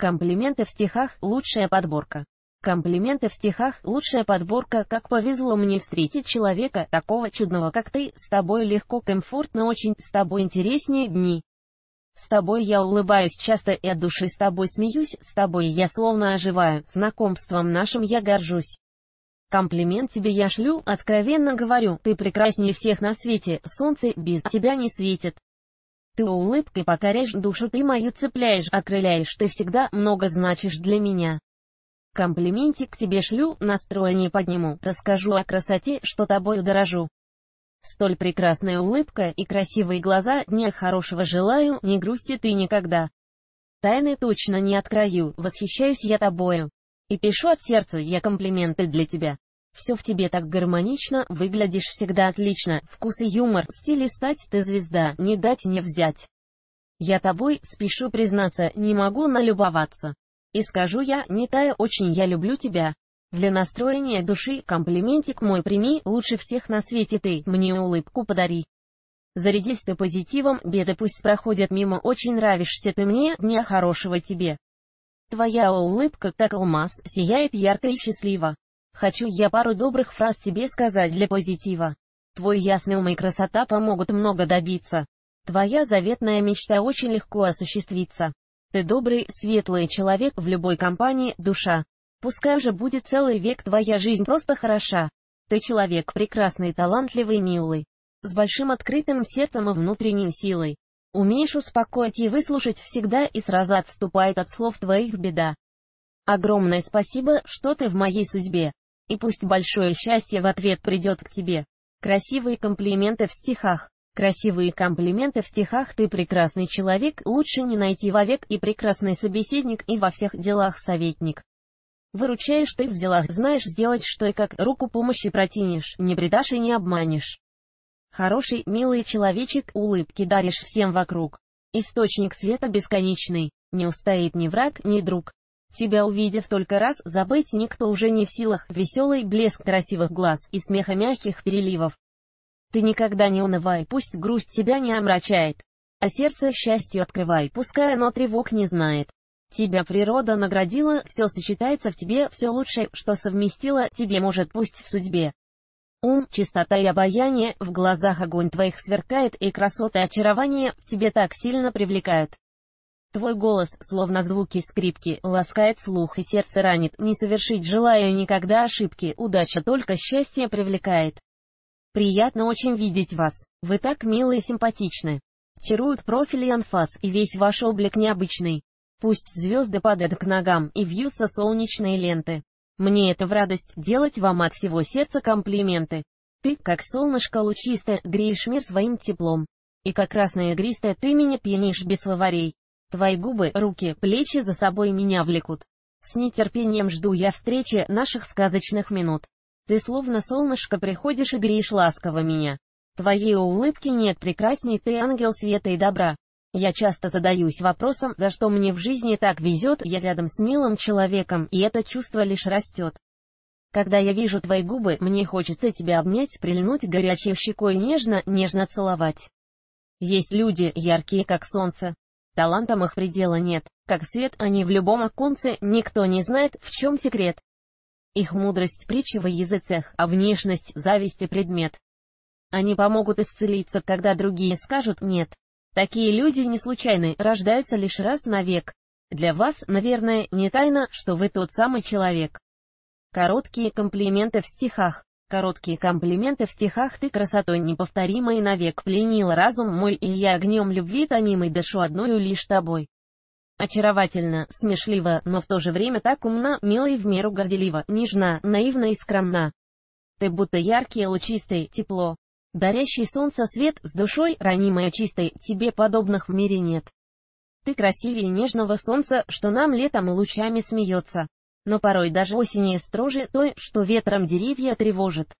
Комплименты в стихах – лучшая подборка. Комплименты в стихах – лучшая подборка, как повезло мне встретить человека, такого чудного, как ты, с тобой легко, комфортно очень, с тобой интереснее дни. С тобой я улыбаюсь часто и от души с тобой смеюсь, с тобой я словно оживаю, знакомством нашим я горжусь. Комплимент тебе я шлю, откровенно говорю, ты прекраснее всех на свете, солнце без тебя не светит. Ты улыбкой покоряешь душу, ты мою цепляешь, окрыляешь, а ты всегда много значишь для меня. Комплиментик тебе шлю, настроение подниму, расскажу о красоте, что тобою дорожу. Столь прекрасная улыбка и красивые глаза, дня хорошего желаю, не грусти ты никогда. Тайны точно не открою, восхищаюсь я тобою. И пишу от сердца я комплименты для тебя. Все в тебе так гармонично, выглядишь всегда отлично, вкус и юмор, стиль и стать ты звезда, не дать не взять. Я тобой, спешу признаться, не могу налюбоваться. И скажу я, не тая очень я люблю тебя. Для настроения души комплиментик мой прими, лучше всех на свете ты, мне улыбку подари. Зарядись ты позитивом, беды пусть проходят мимо, очень нравишься ты мне, дня хорошего тебе. Твоя улыбка, как алмаз, сияет ярко и счастливо. Хочу я пару добрых фраз тебе сказать для позитива. Твой ясный ум и красота помогут много добиться. Твоя заветная мечта очень легко осуществится. Ты добрый, светлый человек в любой компании, душа. Пускай же будет целый век твоя жизнь просто хороша. Ты человек прекрасный, талантливый, милый. С большим открытым сердцем и внутренней силой. Умеешь успокоить и выслушать всегда и сразу отступает от слов твоих беда. Огромное спасибо, что ты в моей судьбе и пусть большое счастье в ответ придет к тебе. Красивые комплименты в стихах. Красивые комплименты в стихах «Ты прекрасный человек» лучше не найти вовек и прекрасный собеседник и во всех делах советник. Выручаешь ты в делах, знаешь сделать что и как, руку помощи протянешь, не предашь и не обманешь. Хороший, милый человечек, улыбки даришь всем вокруг. Источник света бесконечный, не устоит ни враг, ни друг. Тебя увидев только раз, забыть никто уже не в силах, веселый блеск красивых глаз и смеха мягких переливов. Ты никогда не унывай, пусть грусть тебя не омрачает, а сердце счастью открывай, пускай оно тревог не знает. Тебя природа наградила, все сочетается в тебе, все лучшее, что совместило тебе может пусть в судьбе. Ум, чистота и обаяние, в глазах огонь твоих сверкает, и красоты и очарование в тебе так сильно привлекают. Твой голос, словно звуки скрипки, ласкает слух и сердце ранит. Не совершить желаю никогда ошибки, удача только счастье привлекает. Приятно очень видеть вас. Вы так милы и симпатичны. Чаруют профиль и анфас, и весь ваш облик необычный. Пусть звезды падают к ногам и вьются солнечные ленты. Мне это в радость делать вам от всего сердца комплименты. Ты, как солнышко лучистое, греешь мир своим теплом. И как красное игристое ты меня пьянишь без словарей. Твои губы, руки, плечи за собой меня влекут. С нетерпением жду я встречи наших сказочных минут. Ты словно солнышко приходишь и греешь ласково меня. Твоей улыбки нет прекрасней, ты ангел света и добра. Я часто задаюсь вопросом, за что мне в жизни так везет, я рядом с милым человеком, и это чувство лишь растет. Когда я вижу твои губы, мне хочется тебя обнять, прильнуть горячей щекой нежно, нежно целовать. Есть люди, яркие как солнце, Талантам их предела нет. Как свет они в любом оконце, никто не знает, в чем секрет. Их мудрость притчи во языцах, а внешность зависти предмет. Они помогут исцелиться, когда другие скажут «нет». Такие люди не случайны, рождаются лишь раз на век. Для вас, наверное, не тайна, что вы тот самый человек. Короткие комплименты в стихах. Короткие комплименты в стихах «Ты красотой неповторимой навек пленил разум мой, и я огнем любви томимой дышу одною лишь тобой». Очаровательно, смешливо, но в то же время так умна, милая в меру горделива, нежна, наивна и скромна. Ты будто яркий, лучистый, тепло. Дарящий солнце свет, с душой, ранимая чистой, тебе подобных в мире нет. Ты красивее нежного солнца, что нам летом лучами смеется но порой даже осеннее строже той, что ветром деревья тревожит.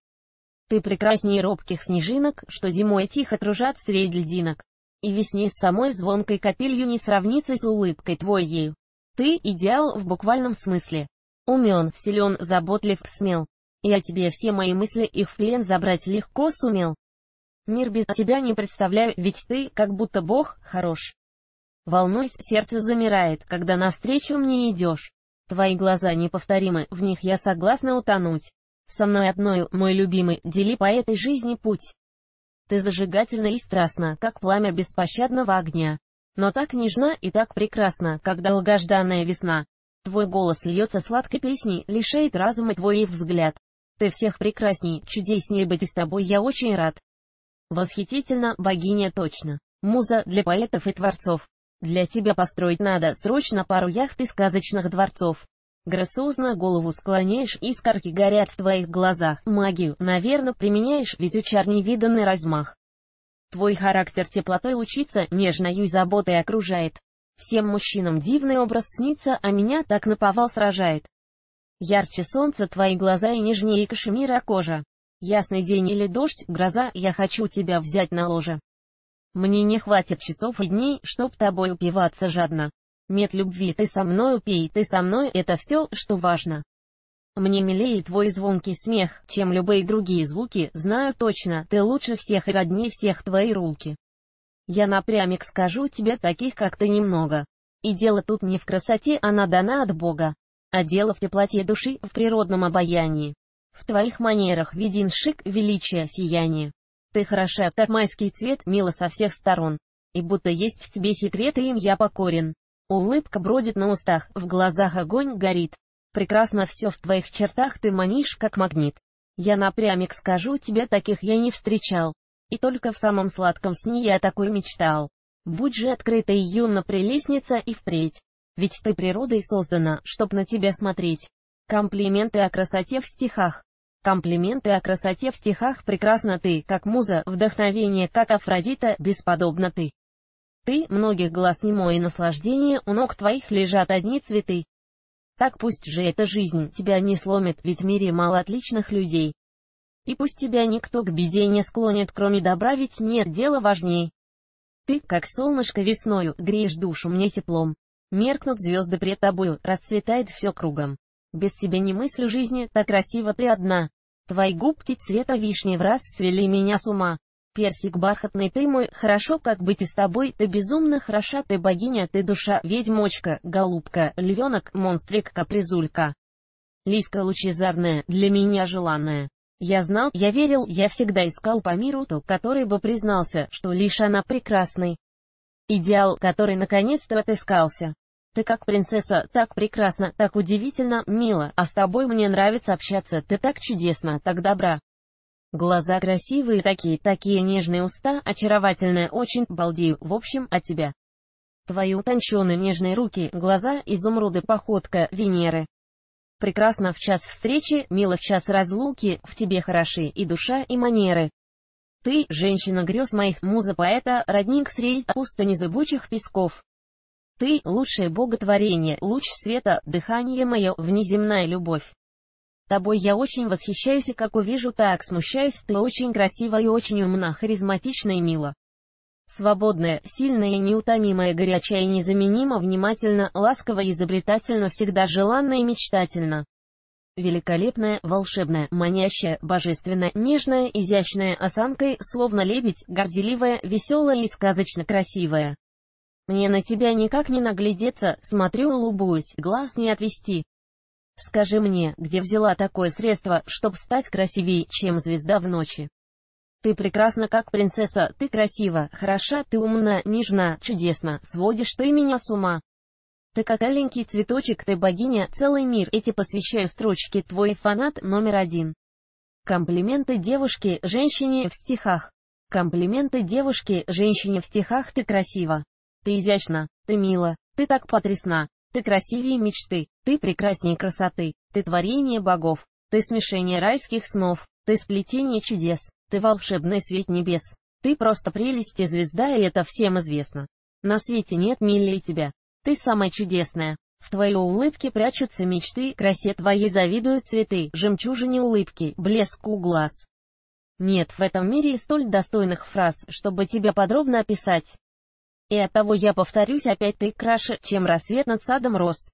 Ты прекрасней робких снежинок, что зимой тихо кружат средь льдинок. И весне с самой звонкой капелью не сравнится с улыбкой твоей. Ты — идеал в буквальном смысле. Умен, вселен, заботлив, смел. Я тебе все мои мысли их в плен забрать легко сумел. Мир без тебя не представляю, ведь ты, как будто Бог, хорош. Волнуясь, сердце замирает, когда навстречу мне идешь. Твои глаза неповторимы, в них я согласна утонуть. Со мной одной, мой любимый, дели по этой жизни путь. Ты зажигательна и страстна, как пламя беспощадного огня. Но так нежна и так прекрасна, как долгожданная весна. Твой голос льется сладкой песней, лишает разума твой взгляд. Ты всех прекрасней, чудесней быть с тобой я очень рад. Восхитительно, богиня точно. Муза для поэтов и творцов. Для тебя построить надо срочно пару яхт и сказочных дворцов. Грациозно голову склоняешь, искорки горят в твоих глазах. Магию, наверное, применяешь, ведь у чар невиданный размах. Твой характер теплотой учиться, нежною заботой окружает. Всем мужчинам дивный образ снится, а меня так наповал сражает. Ярче солнца твои глаза и нежнее кашемира кожа. Ясный день или дождь, гроза, я хочу тебя взять на ложе. Мне не хватит часов и дней, чтоб тобой упиваться жадно. Мед любви, ты со мной упей, ты со мной, это все, что важно. Мне милее твой звонкий смех, чем любые другие звуки, знаю точно, ты лучше всех и родней всех твои руки. Я напрямик скажу тебе таких, как ты, немного. И дело тут не в красоте, она дана от Бога. А дело в теплоте души, в природном обаянии. В твоих манерах виден шик, величие, сияние. Ты хороша, как майский цвет, мила со всех сторон. И будто есть в тебе секрет, и им я покорен. Улыбка бродит на устах, в глазах огонь горит. Прекрасно все в твоих чертах, ты манишь, как магнит. Я напрямик скажу тебе, таких я не встречал. И только в самом сладком сне я такой мечтал. Будь же открытой, юна прелестница, и впредь. Ведь ты природой создана, чтоб на тебя смотреть. Комплименты о красоте в стихах. Комплименты о красоте в стихах «Прекрасна ты, как муза», «Вдохновение, как Афродита», «Бесподобна ты». Ты, многих глаз не и наслаждение, у ног твоих лежат одни цветы. Так пусть же эта жизнь тебя не сломит, ведь в мире мало отличных людей. И пусть тебя никто к беде не склонит, кроме добра, ведь нет дела важней. Ты, как солнышко весною, греешь душу мне теплом. Меркнут звезды пред тобою, расцветает все кругом. Без тебя не мыслю жизни, так красиво ты одна. Твои губки цвета вишни в раз свели меня с ума. Персик бархатный ты мой, хорошо как быть и с тобой, ты безумно хороша, ты богиня, ты душа, ведьмочка, голубка, львенок, монстрик, капризулька. Лиска лучезарная, для меня желанная. Я знал, я верил, я всегда искал по миру ту, который бы признался, что лишь она прекрасный. Идеал, который наконец-то отыскался. Ты как принцесса, так прекрасно, так удивительно, мило, а с тобой мне нравится общаться, ты так чудесно, так добра. Глаза красивые такие, такие нежные уста, очаровательные, очень, балдею, в общем, от тебя. Твои утонченные нежные руки, глаза, изумруды, походка, Венеры. Прекрасно в час встречи, мило в час разлуки, в тебе хороши и душа, и манеры. Ты, женщина грез моих, муза поэта, родник средь пусто зыбучих песков. Ты — лучшее боготворение, луч света, дыхание мое, внеземная любовь. Тобой я очень восхищаюсь и как увижу, так смущаюсь, ты очень красива и очень умна, харизматична и мила. Свободная, сильная и неутомимая, горячая и незаменима, внимательно, ласково, изобретательно, всегда желанна и мечтательна. Великолепная, волшебная, манящая, божественная, нежная, изящная осанкой, словно лебедь, горделивая, веселая и сказочно красивая. Мне на тебя никак не наглядеться, смотрю, улыбуюсь, глаз не отвести. Скажи мне, где взяла такое средство, чтоб стать красивее, чем звезда в ночи? Ты прекрасна как принцесса, ты красива, хороша, ты умна, нежна, чудесна, сводишь ты меня с ума. Ты как маленький цветочек, ты богиня, целый мир, эти посвящаю строчки, твой фанат номер один. Комплименты девушке, женщине в стихах. Комплименты девушке, женщине в стихах, ты красива. Ты изящна, ты мила, ты так потрясна, ты красивее мечты, ты прекраснее красоты, ты творение богов, ты смешение райских снов, ты сплетение чудес, ты волшебный свет небес, ты просто прелесть и звезда, и это всем известно. На свете нет милее тебя. Ты самая чудесная. В твоей улыбке прячутся мечты, красе твоей завидуют цветы, жемчужине улыбки, блеску глаз. Нет в этом мире столь достойных фраз, чтобы тебя подробно описать. И оттого я повторюсь опять ты краше, чем рассвет над садом роз.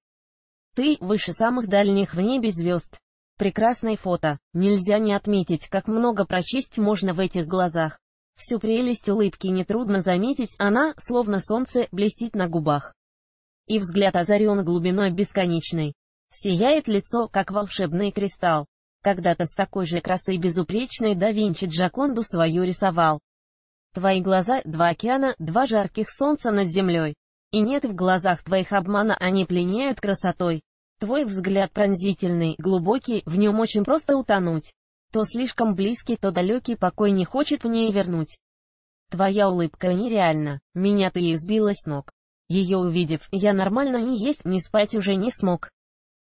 Ты выше самых дальних в небе звезд. Прекрасное фото. Нельзя не отметить, как много прочесть можно в этих глазах. Всю прелесть улыбки нетрудно заметить, она, словно солнце, блестит на губах. И взгляд озарен глубиной бесконечной. Сияет лицо, как волшебный кристалл. Когда-то с такой же красой безупречной да Винчи Джаконду свою рисовал. Твои глаза — два океана, два жарких солнца над землей. И нет в глазах твоих обмана, они пленяют красотой. Твой взгляд пронзительный, глубокий, в нем очень просто утонуть. То слишком близкий, то далекий покой не хочет мне вернуть. Твоя улыбка нереальна, меня ты избила с ног. Ее увидев, я нормально не есть, не спать уже не смог.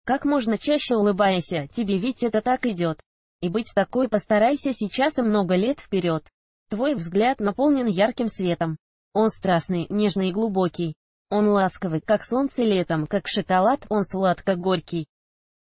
Как можно чаще улыбайся, тебе ведь это так идет. И быть такой постарайся сейчас и много лет вперед. Твой взгляд наполнен ярким светом. Он страстный, нежный и глубокий. Он ласковый, как солнце летом, как шоколад, он сладко-горький.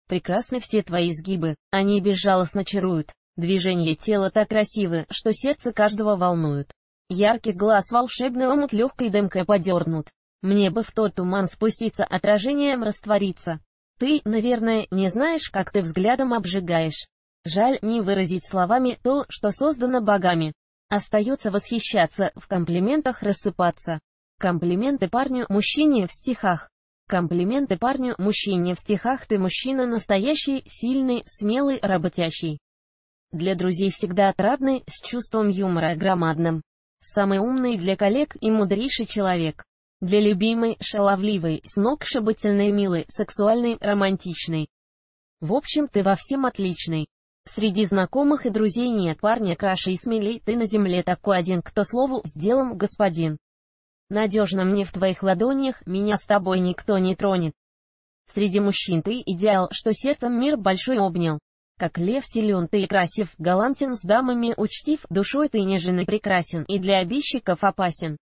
Прекрасны все твои изгибы, они безжалостно чаруют. Движения тела так красивы, что сердце каждого волнует. Яркий глаз волшебный омут легкой дымкой подернут. Мне бы в тот туман спуститься, отражением раствориться. Ты, наверное, не знаешь, как ты взглядом обжигаешь. Жаль не выразить словами то, что создано богами. Остается восхищаться, в комплиментах рассыпаться. Комплименты парню, мужчине в стихах. Комплименты парню, мужчине в стихах ты мужчина настоящий, сильный, смелый, работящий. Для друзей всегда отрадный, с чувством юмора громадным. Самый умный для коллег и мудрейший человек. Для любимой, шаловливой, сногсшибательной, милой, сексуальной, романтичной. В общем, ты во всем отличный. Среди знакомых и друзей нет парня краше и смелей, ты на земле такой один, кто слову сделан господин. Надежно мне в твоих ладонях, меня с тобой никто не тронет. Среди мужчин ты идеал, что сердцем мир большой обнял. Как лев силен ты и красив, галантен с дамами учтив, душой ты нежен и прекрасен, и для обидчиков опасен.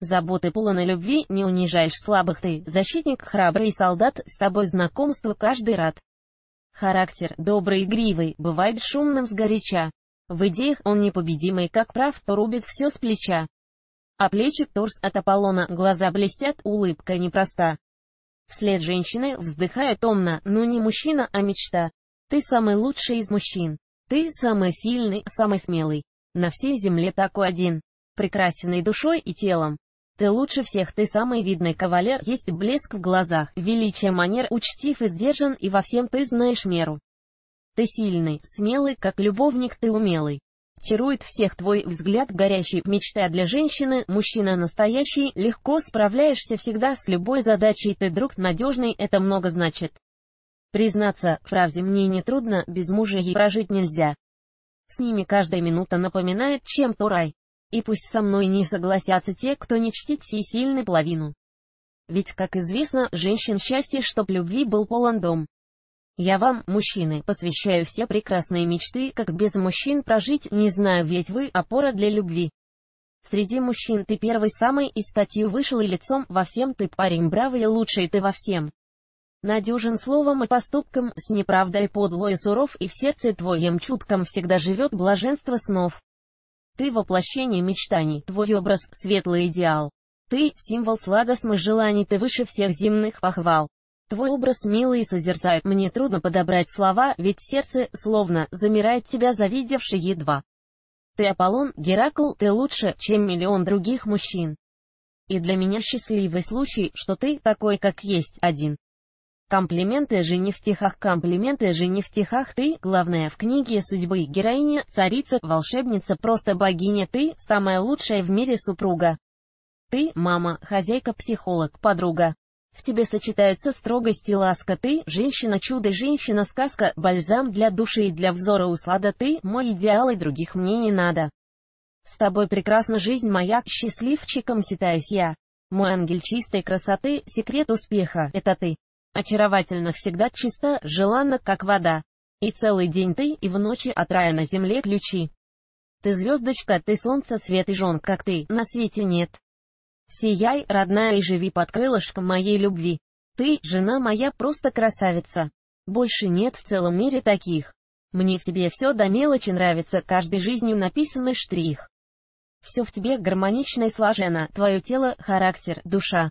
Заботы полон любви, не унижаешь слабых ты, защитник храбрый солдат, с тобой знакомство каждый рад. Характер, добрый и игривый, бывает шумным сгоряча. В идеях он непобедимый, как прав, то рубит все с плеча. А плечи торс от Аполлона, глаза блестят, улыбка непроста. Вслед женщины, вздыхая томно, ну не мужчина, а мечта. Ты самый лучший из мужчин. Ты самый сильный, самый смелый. На всей земле такой один. Прекрасен душой, и телом. Ты лучше всех, ты самый видный кавалер, есть блеск в глазах, величие манер, учтив и сдержан, и во всем ты знаешь меру. Ты сильный, смелый, как любовник ты умелый. Чарует всех твой взгляд горящий, мечта для женщины, мужчина настоящий, легко справляешься всегда с любой задачей, ты друг надежный, это много значит. Признаться, фразе мне не трудно, без мужа ей прожить нельзя. С ними каждая минута напоминает чем-то рай. И пусть со мной не согласятся те, кто не чтит сей сильной половину. Ведь, как известно, женщин счастье, чтоб любви был полон дом. Я вам, мужчины, посвящаю все прекрасные мечты, как без мужчин прожить, не знаю, ведь вы опора для любви. Среди мужчин ты первый самый и статью вышел и лицом, во всем ты парень бравый и лучший ты во всем. Надюжен словом и поступком, с неправдой подлой и суров, и в сердце твоем чутком всегда живет блаженство снов. Ты воплощение мечтаний, твой образ, светлый идеал. Ты – символ сладостных желаний, ты выше всех земных похвал. Твой образ милый и созерцает, мне трудно подобрать слова, ведь сердце, словно, замирает тебя завидевши едва. Ты Аполлон, Геракл, ты лучше, чем миллион других мужчин. И для меня счастливый случай, что ты, такой как есть, один. Комплименты же не в стихах, комплименты же не в стихах, ты, главная в книге судьбы, героиня, царица, волшебница, просто богиня, ты, самая лучшая в мире супруга. Ты, мама, хозяйка, психолог, подруга. В тебе сочетаются строгость и ласка, ты, женщина-чудо, женщина-сказка, бальзам для души и для взора услада, ты, мой идеал и других мне не надо. С тобой прекрасна жизнь моя, счастливчиком ситаюсь я. Мой ангель чистой красоты, секрет успеха, это ты очаровательно всегда чисто, желанно, как вода. И целый день ты, и в ночи от рая на земле ключи. Ты звездочка, ты солнце, свет и жен, как ты, на свете нет. Сияй, родная, и живи под крылышком моей любви. Ты, жена моя, просто красавица. Больше нет в целом мире таких. Мне в тебе все до мелочи нравится, каждой жизнью написанный штрих. Все в тебе гармонично и слажено, твое тело, характер, душа.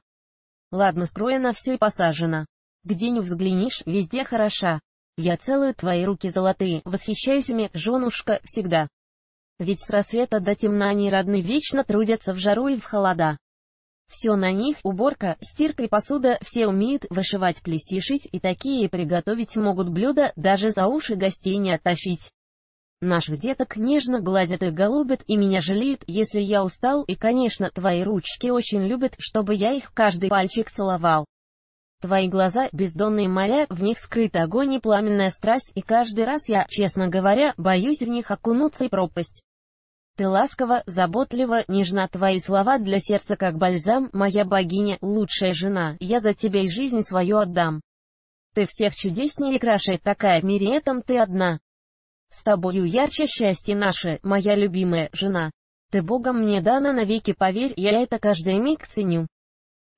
Ладно скроено все и посажено. Где не взглянишь, везде хороша. Я целую твои руки золотые, восхищаюсь ими, женушка, всегда. Ведь с рассвета до темна они родны вечно трудятся в жару и в холода. Все на них, уборка, стирка и посуда, все умеют вышивать, плести, шить, и такие приготовить могут блюда, даже за уши гостей не оттащить. Наших деток нежно гладят и голубят, и меня жалеют, если я устал, и, конечно, твои ручки очень любят, чтобы я их каждый пальчик целовал. Твои глаза — бездонные моря, в них скрыт огонь и пламенная страсть, и каждый раз я, честно говоря, боюсь в них окунуться и пропасть. Ты ласково, заботлива, нежна твои слова для сердца как бальзам, моя богиня, лучшая жена, я за тебя и жизнь свою отдам. Ты всех чудеснее и краше такая, в мире этом ты одна. С тобою ярче счастье наше, моя любимая жена. Ты Богом мне дана навеки, поверь, я это каждый миг ценю.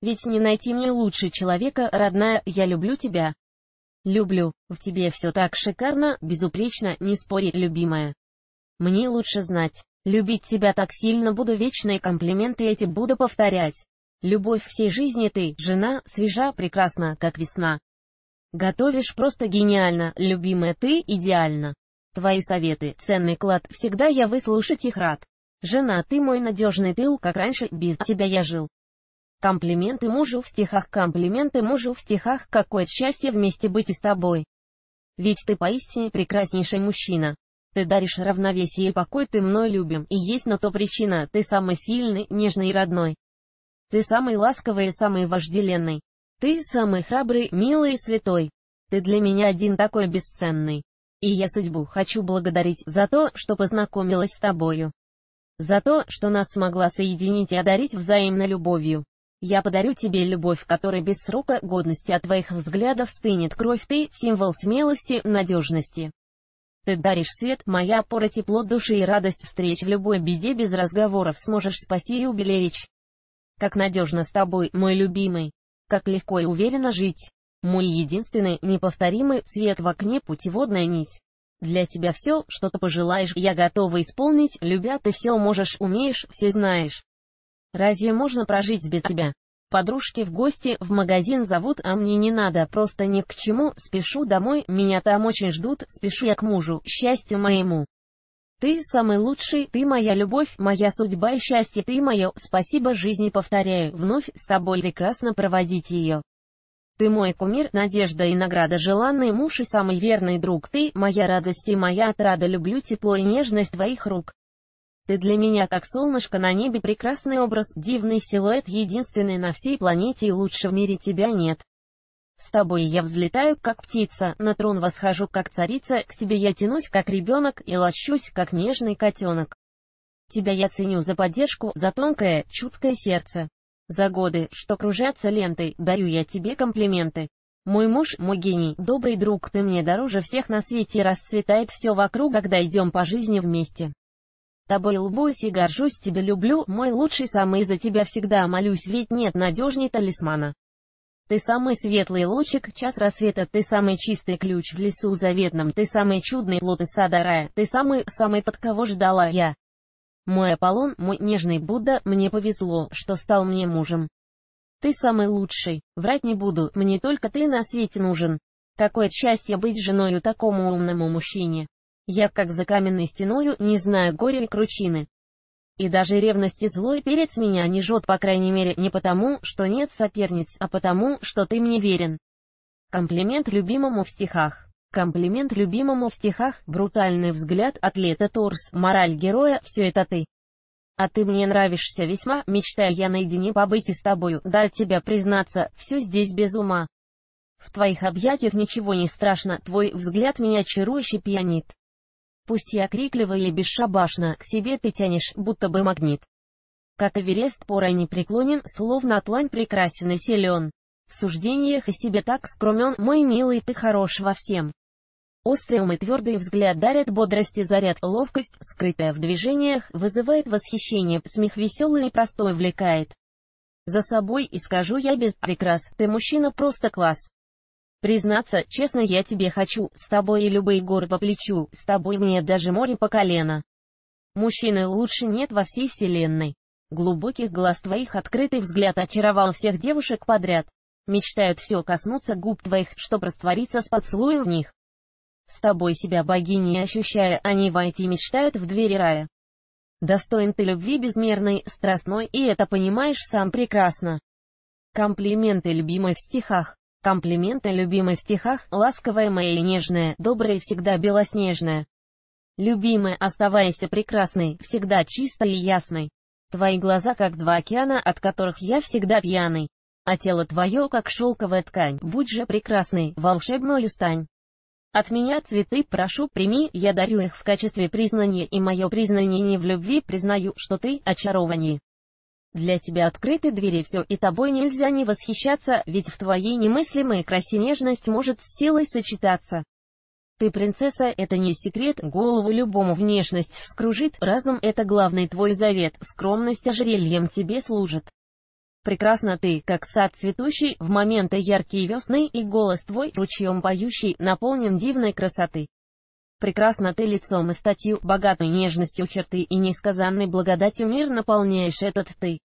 Ведь не найти мне лучше человека, родная, я люблю тебя. Люблю, в тебе все так шикарно, безупречно, не спори, любимая. Мне лучше знать. Любить тебя так сильно буду вечные комплименты эти буду повторять. Любовь всей жизни ты, жена, свежа, прекрасна, как весна. Готовишь просто гениально, любимая ты, идеально. Твои советы, ценный клад, всегда я выслушать их рад. Жена, ты мой надежный тыл, как раньше, без тебя я жил. Комплименты мужу в стихах Комплименты мужу в стихах Какое счастье вместе быть и с тобой. Ведь ты поистине прекраснейший мужчина. Ты даришь равновесие и покой, ты мной любим, и есть на то причина, ты самый сильный, нежный и родной. Ты самый ласковый и самый вожделенный. Ты самый храбрый, милый и святой. Ты для меня один такой бесценный. И я судьбу хочу благодарить за то, что познакомилась с тобою. За то, что нас смогла соединить и одарить взаимно любовью. Я подарю тебе любовь, которой без срока годности от а твоих взглядов стынет кровь. Ты — символ смелости, надежности. Ты даришь свет, моя опора, тепло души и радость встреч в любой беде без разговоров сможешь спасти и уберечь. Как надежно с тобой, мой любимый. Как легко и уверенно жить. Мой единственный, неповторимый, свет в окне, путеводная нить. Для тебя все, что ты пожелаешь, я готова исполнить, любя ты все можешь, умеешь, все знаешь. Разве можно прожить без тебя? Подружки в гости в магазин зовут, а мне не надо, просто ни к чему, спешу домой, меня там очень ждут, спешу я к мужу, счастью моему. Ты самый лучший, ты моя любовь, моя судьба и счастье, ты мое, спасибо жизни повторяю, вновь с тобой прекрасно проводить ее. Ты мой кумир, надежда и награда, желанный муж и самый верный друг, ты моя радость и моя отрада, люблю тепло и нежность твоих рук. Ты для меня как солнышко на небе прекрасный образ, дивный силуэт единственный на всей планете и лучше в мире тебя нет. С тобой я взлетаю, как птица, на трон восхожу, как царица, к тебе я тянусь, как ребенок, и лощусь, как нежный котенок. Тебя я ценю за поддержку, за тонкое, чуткое сердце. За годы, что кружатся лентой, дарю я тебе комплименты. Мой муж, мой гений, добрый друг, ты мне дороже всех на свете, расцветает все вокруг, когда идем по жизни вместе тобой улыбаюсь и горжусь тебя люблю, мой лучший самый за тебя всегда молюсь, ведь нет надежней талисмана. Ты самый светлый лучик, час рассвета, ты самый чистый ключ в лесу заветном, ты самый чудный плод из сада рая, ты самый, самый под кого ждала я. Мой Аполлон, мой нежный Будда, мне повезло, что стал мне мужем. Ты самый лучший, врать не буду, мне только ты на свете нужен. Какое счастье быть женою такому умному мужчине. Я, как за каменной стеною, не знаю горя и кручины. И даже ревности злой перец меня не жжет, по крайней мере, не потому, что нет соперниц, а потому, что ты мне верен. Комплимент любимому в стихах. Комплимент любимому в стихах, брутальный взгляд, атлета торс, мораль героя, все это ты. А ты мне нравишься весьма, мечтая я наедине побыть и с тобою, даль тебя признаться, все здесь без ума. В твоих объятиях ничего не страшно, твой взгляд меня чарующе пьянит пусть я крикливо и бесшабашно, к себе ты тянешь, будто бы магнит. Как Эверест порой непреклонен, словно атлань прекрасен и силен. В суждениях и себе так скромен, мой милый, ты хорош во всем. Острый ум и твердый взгляд дарят бодрость и заряд, ловкость, скрытая в движениях, вызывает восхищение, смех веселый и простой влекает. За собой и скажу я без прикрас, ты мужчина просто класс. Признаться, честно я тебе хочу, с тобой и любые горы по плечу, с тобой мне даже море по колено. Мужчины лучше нет во всей вселенной. Глубоких глаз твоих открытый взгляд очаровал всех девушек подряд. Мечтают все коснуться губ твоих, что раствориться с поцелуем в них. С тобой себя богини ощущая, они войти мечтают в двери рая. Достоин ты любви безмерной, страстной, и это понимаешь сам прекрасно. Комплименты любимой в стихах. Комплименты любимой в стихах, ласковая моя и нежная, добрая и всегда белоснежная. Любимая, оставайся прекрасной, всегда чистой и ясной. Твои глаза как два океана, от которых я всегда пьяный. А тело твое как шелковая ткань, будь же прекрасной, волшебною стань. От меня цветы прошу, прими, я дарю их в качестве признания, и мое признание не в любви, признаю, что ты очарование. Для тебя открыты двери все, и тобой нельзя не восхищаться, ведь в твоей немыслимой красе нежность может с силой сочетаться. Ты принцесса, это не секрет, голову любому внешность вскружит, разум это главный твой завет, скромность ожерельем тебе служит. Прекрасно ты, как сад цветущий, в моменты яркие весны, и голос твой, ручьем поющий, наполнен дивной красоты. Прекрасно ты лицом и статью, богатой нежностью черты и несказанной благодатью мир наполняешь этот ты.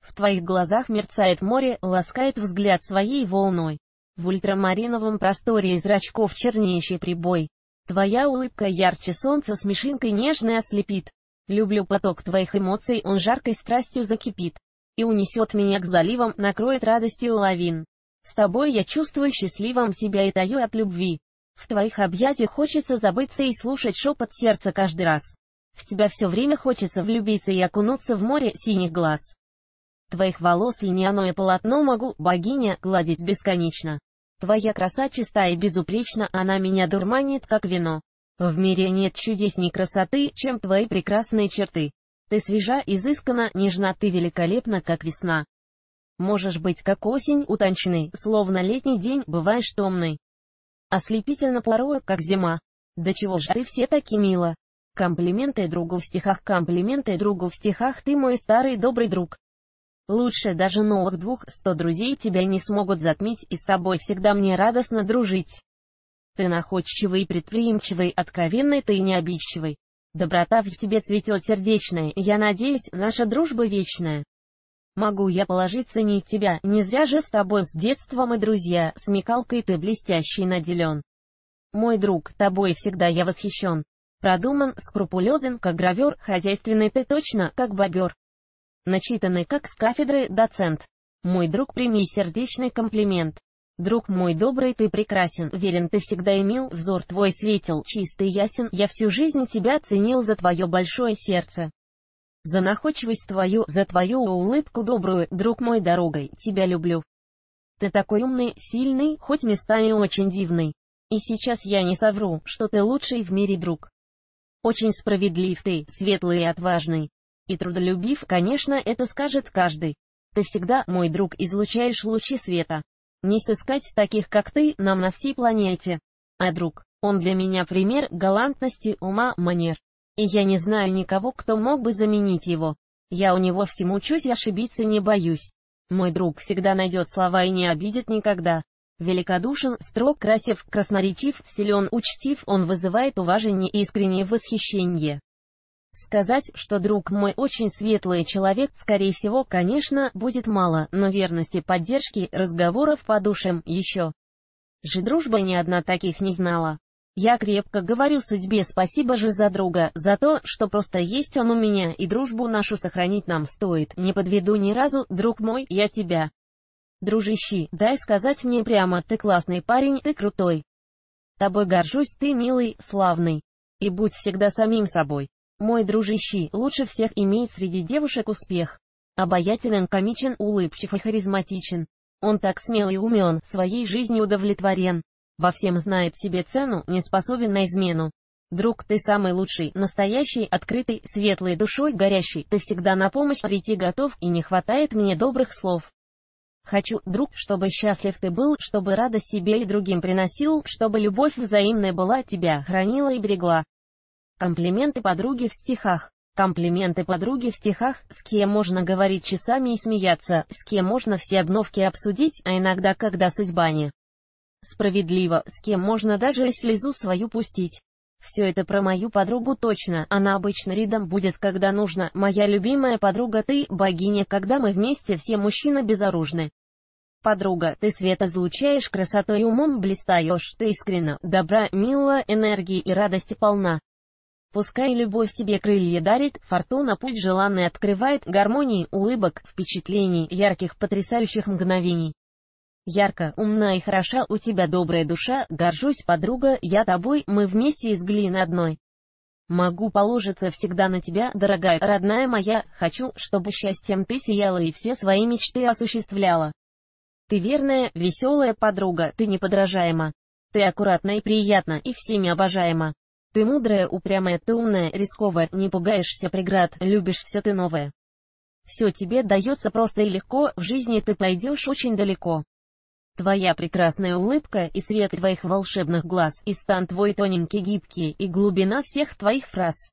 В твоих глазах мерцает море, ласкает взгляд своей волной. В ультрамариновом просторе из зрачков чернейший прибой. Твоя улыбка ярче солнца с мишинкой нежной ослепит. Люблю поток твоих эмоций, он жаркой страстью закипит. И унесет меня к заливам, накроет радостью лавин. С тобой я чувствую счастливым себя и таю от любви. В твоих объятиях хочется забыться и слушать шепот сердца каждый раз. В тебя все время хочется влюбиться и окунуться в море синих глаз. Твоих волос льняное полотно могу, богиня, гладить бесконечно. Твоя краса чиста и безупречна, она меня дурманит, как вино. В мире нет чудесней красоты, чем твои прекрасные черты. Ты свежа, изыскана, нежна, ты великолепна, как весна. Можешь быть как осень, утонченный, словно летний день, бываешь томный. Ослепительно порою, как зима. Да чего ж а ты все таки мило! Комплименты другу в стихах, комплименты другу в стихах, ты мой старый добрый друг. Лучше даже новых двух, сто друзей тебя не смогут затмить, и с тобой всегда мне радостно дружить. Ты находчивый, предприимчивый, откровенный, ты необидчивый. Доброта в тебе цветет сердечная, я надеюсь, наша дружба вечная. Могу я положиться не тебя, не зря же с тобой с детства мы друзья, смекалкой ты блестящий наделен. Мой друг, тобой всегда я восхищен. Продуман, скрупулезен, как гравер, хозяйственный ты точно, как бобер. Начитанный, как с кафедры, доцент. Мой друг, прими сердечный комплимент. Друг мой добрый, ты прекрасен, верен ты всегда имел, взор твой светил, чистый ясен, я всю жизнь тебя ценил за твое большое сердце за находчивость твою, за твою улыбку добрую, друг мой дорогой, тебя люблю. Ты такой умный, сильный, хоть местами очень дивный. И сейчас я не совру, что ты лучший в мире друг. Очень справедлив ты, светлый и отважный. И трудолюбив, конечно, это скажет каждый. Ты всегда, мой друг, излучаешь лучи света. Не сыскать таких, как ты, нам на всей планете. А друг, он для меня пример галантности, ума, манер и я не знаю никого, кто мог бы заменить его. Я у него всему учусь и ошибиться не боюсь. Мой друг всегда найдет слова и не обидит никогда. Великодушен, строг, красив, красноречив, силен, учтив, он вызывает уважение и искреннее восхищение. Сказать, что друг мой очень светлый человек, скорее всего, конечно, будет мало, но верности, поддержки, разговоров по душам, еще. Же дружба ни одна таких не знала. Я крепко говорю судьбе спасибо же за друга, за то, что просто есть он у меня, и дружбу нашу сохранить нам стоит. Не подведу ни разу, друг мой, я тебя. Дружище, дай сказать мне прямо, ты классный парень, ты крутой. Тобой горжусь, ты милый, славный. И будь всегда самим собой. Мой дружище, лучше всех имеет среди девушек успех. Обаятелен, комичен, улыбчив и харизматичен. Он так смел и умен, своей жизнью удовлетворен во всем знает себе цену, не способен на измену. Друг, ты самый лучший, настоящий, открытый, светлой душой, горящий, ты всегда на помощь прийти готов, и не хватает мне добрых слов. Хочу, друг, чтобы счастлив ты был, чтобы радость себе и другим приносил, чтобы любовь взаимная была, тебя хранила и берегла. Комплименты подруги в стихах. Комплименты подруги в стихах, с кем можно говорить часами и смеяться, с кем можно все обновки обсудить, а иногда когда судьба не Справедливо, с кем можно даже и слезу свою пустить. Все это про мою подругу точно, она обычно рядом будет, когда нужно, моя любимая подруга ты, богиня, когда мы вместе все мужчины безоружны. Подруга, ты свет излучаешь красотой и умом блистаешь, ты искренно, добра, мила, энергии и радости полна. Пускай любовь тебе крылья дарит, фортуна путь желанный открывает, гармонии, улыбок, впечатлений, ярких потрясающих мгновений ярко, умна и хороша, у тебя добрая душа, горжусь, подруга, я тобой, мы вместе из глины одной. Могу положиться всегда на тебя, дорогая, родная моя, хочу, чтобы счастьем ты сияла и все свои мечты осуществляла. Ты верная, веселая подруга, ты неподражаема. Ты аккуратна и приятна, и всеми обожаема. Ты мудрая, упрямая, ты умная, рисковая, не пугаешься преград, любишь все ты новое. Все тебе дается просто и легко, в жизни ты пойдешь очень далеко. Твоя прекрасная улыбка и свет твоих волшебных глаз, и стан твой тоненький гибкий, и глубина всех твоих фраз.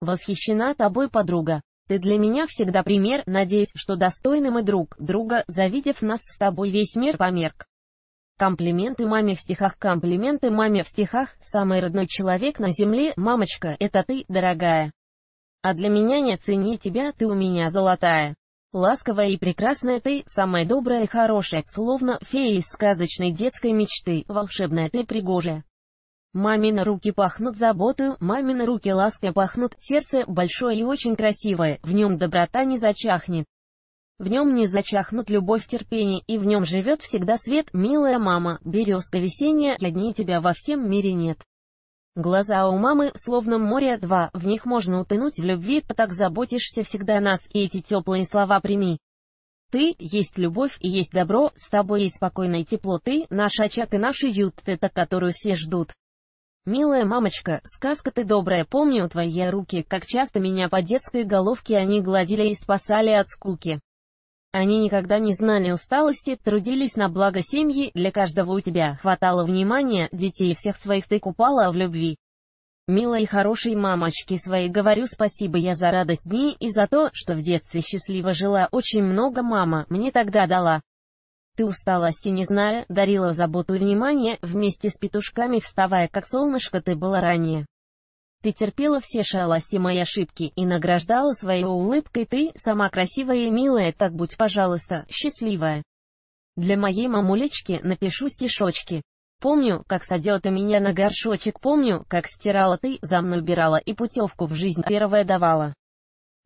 Восхищена тобой подруга. Ты для меня всегда пример, надеюсь, что достойны мы друг друга, завидев нас с тобой весь мир померк. Комплименты маме в стихах, комплименты маме в стихах, самый родной человек на земле, мамочка, это ты, дорогая. А для меня не цени тебя, ты у меня золотая. Ласковая и прекрасная ты, самая добрая и хорошая, словно фея из сказочной детской мечты, волшебная ты пригожая. Мамины руки пахнут заботою, мамины руки лаской пахнут, сердце большое и очень красивое, в нем доброта не зачахнет. В нем не зачахнут любовь, терпение, и в нем живет всегда свет, милая мама, березка весенняя, я дней тебя во всем мире нет. Глаза у мамы, словно море, два, в них можно утонуть в любви, так заботишься всегда нас, и эти теплые слова прими. Ты, есть любовь и есть добро, с тобой есть спокойное тепло, ты, наш очаг и наш уют, ты та, которую все ждут. Милая мамочка, сказка ты добрая, помню твои руки, как часто меня по детской головке они гладили и спасали от скуки. Они никогда не знали усталости, трудились на благо семьи, для каждого у тебя хватало внимания, детей всех своих ты купала в любви. Милой хорошей мамочке своей говорю спасибо я за радость дней и за то, что в детстве счастливо жила очень много мама, мне тогда дала. Ты усталости не зная, дарила заботу и внимание, вместе с петушками вставая, как солнышко ты была ранее. Ты терпела все шалости мои ошибки и награждала своей улыбкой. Ты сама красивая и милая, так будь, пожалуйста, счастливая. Для моей мамулечки напишу стишочки. Помню, как садила ты меня на горшочек, помню, как стирала ты, за мной убирала и путевку в жизнь первая давала.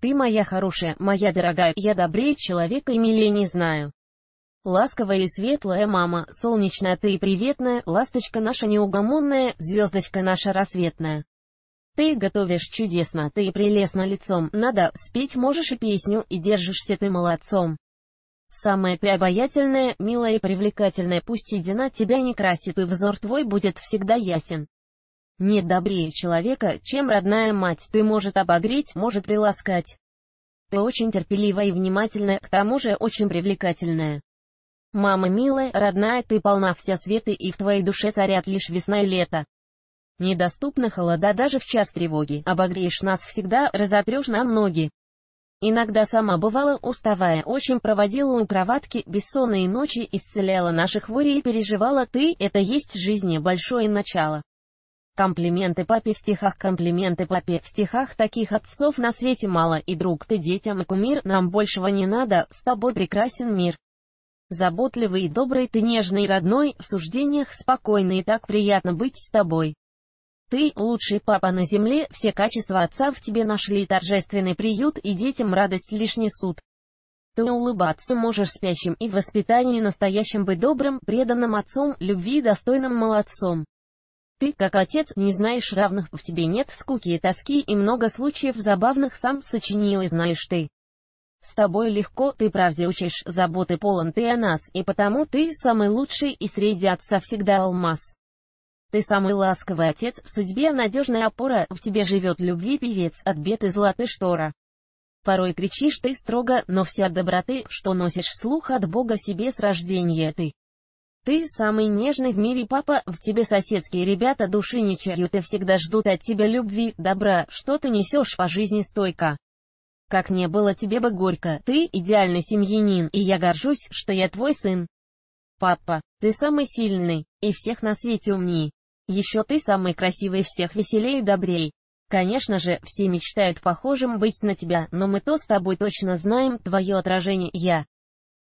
Ты моя хорошая, моя дорогая, я добрее человека и милее не знаю. Ласковая и светлая мама, солнечная ты и приветная, ласточка наша неугомонная, звездочка наша рассветная. Ты готовишь чудесно, ты прелестно лицом, надо, спеть можешь и песню, и держишься ты молодцом. Самое ты обаятельное, милое и привлекательное, пусть едина тебя не красит, и взор твой будет всегда ясен. Нет добрее человека, чем родная мать, ты может обогреть, может приласкать. Ты очень терпеливая и внимательная, к тому же очень привлекательная. Мама милая, родная, ты полна вся светы, и в твоей душе царят лишь весна и лето. Недоступна холода даже в час тревоги. Обогреешь нас всегда, разотрешь нам ноги. Иногда сама бывала, уставая, очень проводила у кроватки, бессонные ночи, исцеляла наши хвори и переживала «ты» — это есть жизни большое начало. Комплименты папе в стихах, комплименты папе в стихах, таких отцов на свете мало, и друг ты детям и кумир, нам большего не надо, с тобой прекрасен мир. Заботливый и добрый ты, нежный родной, в суждениях спокойный, и так приятно быть с тобой. Ты – лучший папа на земле, все качества отца в тебе нашли торжественный приют и детям радость лишь несут. Ты улыбаться можешь спящим и в воспитании настоящим быть добрым, преданным отцом, любви достойным молодцом. Ты, как отец, не знаешь равных, в тебе нет скуки и тоски, и много случаев забавных сам сочинил и знаешь ты. С тобой легко, ты правде учишь, заботы полон ты о нас, и потому ты самый лучший и среди отца всегда алмаз. Ты самый ласковый отец, в судьбе надежная опора, в тебе живет любви певец, от бед и златы штора. Порой кричишь ты строго, но все от доброты, что носишь слух от Бога себе с рождения ты. Ты самый нежный в мире папа, в тебе соседские ребята души не чают и всегда ждут от тебя любви, добра, что ты несешь по жизни стойко. Как не было тебе бы горько, ты идеальный семьянин, и я горжусь, что я твой сын. Папа, ты самый сильный, и всех на свете умни. Еще ты самый красивый всех, веселее и добрей. Конечно же, все мечтают похожим быть на тебя, но мы то с тобой точно знаем, твое отражение я.